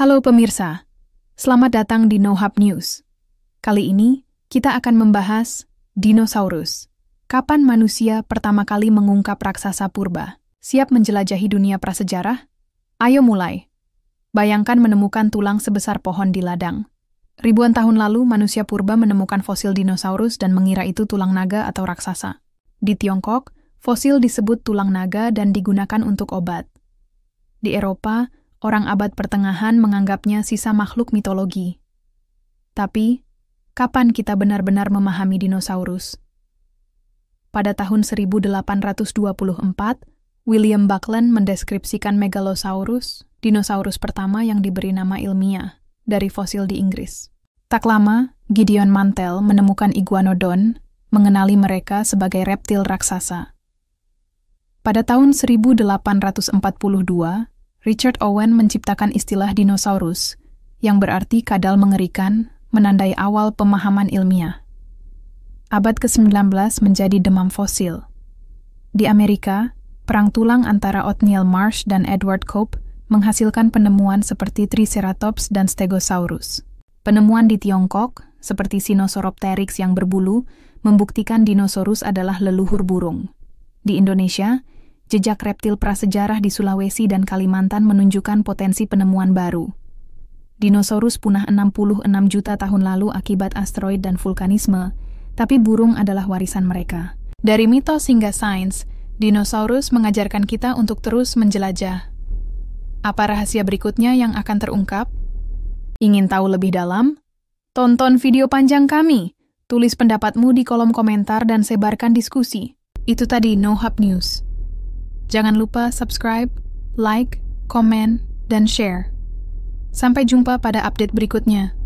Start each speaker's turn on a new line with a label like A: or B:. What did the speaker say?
A: Halo pemirsa, selamat datang di NoHub News. Kali ini, kita akan membahas dinosaurus. Kapan manusia pertama kali mengungkap raksasa purba? Siap menjelajahi dunia prasejarah? Ayo mulai. Bayangkan menemukan tulang sebesar pohon di ladang. Ribuan tahun lalu, manusia purba menemukan fosil dinosaurus dan mengira itu tulang naga atau raksasa. Di Tiongkok, fosil disebut tulang naga dan digunakan untuk obat. Di Eropa, orang abad pertengahan menganggapnya sisa makhluk mitologi. Tapi, kapan kita benar-benar memahami dinosaurus? Pada tahun 1824, William Buckland mendeskripsikan Megalosaurus, dinosaurus pertama yang diberi nama ilmiah, dari fosil di Inggris. Tak lama, Gideon Mantell menemukan Iguanodon, mengenali mereka sebagai reptil raksasa. Pada tahun 1842, Richard Owen menciptakan istilah dinosaurus, yang berarti kadal mengerikan, menandai awal pemahaman ilmiah. Abad ke-19 menjadi demam fosil. Di Amerika, perang tulang antara Othniel Marsh dan Edward Cope menghasilkan penemuan seperti Triceratops dan Stegosaurus. Penemuan di Tiongkok, seperti Sinosauropteryx yang berbulu, membuktikan dinosaurus adalah leluhur burung. Di Indonesia, jejak reptil prasejarah di Sulawesi dan Kalimantan menunjukkan potensi penemuan baru. Dinosaurus punah 66 juta tahun lalu akibat asteroid dan vulkanisme, tapi burung adalah warisan mereka. Dari mitos hingga sains, dinosaurus mengajarkan kita untuk terus menjelajah. Apa rahasia berikutnya yang akan terungkap? Ingin tahu lebih dalam? Tonton video panjang kami. Tulis pendapatmu di kolom komentar dan sebarkan diskusi. Itu tadi No Hub News. Jangan lupa subscribe, like, komen, dan share. Sampai jumpa pada update berikutnya.